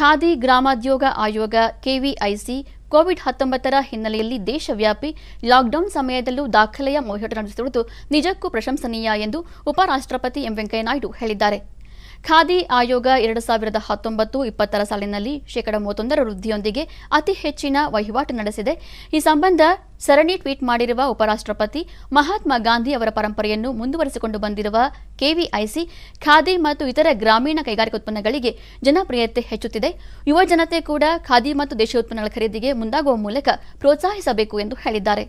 ಖಾದಿ ಗ್ರಾಮೋದ್ಯೋಗ ಆಯೋಗ KVIC Covid ಹತ್ತೊಂಬತ್ತರ ಹಿನ್ನೆಲೆಯಲ್ಲಿ ದೇಶವ್ಯಾಪಿ ಲಾಕ್ಡೌನ್ ಸಮಯದಲ್ಲೂ ದಾಖಲೆಯ ಮೋಹಟ ನಡೆಸಿರುವುದು ನಿಜಕ್ಕೂ ಪ್ರಶಂಸನೀಯ ಎಂದು ಉಪರಾಷ್ಟಪತಿ ಎಂ ವೆಂಕಯ್ಯನಾಯ್ಡು ಹೇಳಿದ್ದಾರೆ ಖಾದಿ ಆಯೋಗ ಎರಡು ಸಾವಿರದ ಹತ್ತೊಂಬತ್ತು ಇಪ್ಪತ್ತರ ಸಾಲಿನಲ್ಲಿ ಶೇಕಡಾ ಮೂವತ್ತೊಂದರ ವೃದ್ಧಿಯೊಂದಿಗೆ ಅತಿ ಹೆಚ್ಚಿನ ವಹಿವಾಟು ನಡೆಸಿದೆ ಈ ಸಂಬಂಧ ಸರಣಿ ಟ್ವೀಟ್ ಮಾಡಿರುವ ಉಪರಾಷ್ಟ್ರಪತಿ ಮಹಾತ್ಮ ಗಾಂಧಿ ಅವರ ಪರಂಪರೆಯನ್ನು ಮುಂದುವರೆಸಿಕೊಂಡು ಬಂದಿರುವ ಕೆವಿಐಸಿ ಖಾದಿ ಮತ್ತು ಇತರ ಗ್ರಾಮೀಣ ಕೈಗಾರಿಕಾ ಉತ್ಪನ್ನಗಳಿಗೆ ಜನಪ್ರಿಯತೆ ಹೆಚ್ಚುತ್ತಿದೆ ಯುವ ಜನತೆ ಕೂಡ ಖಾದಿ ಮತ್ತು ದೇಶೀಯ ಉತ್ಪನ್ನಗಳ ಖರೀದಿಗೆ ಮುಂದಾಗುವ ಮೂಲಕ ಪ್ರೋತ್ಸಾಹಿಸಬೇಕು ಎಂದು ಹೇಳಿದ್ದಾರೆ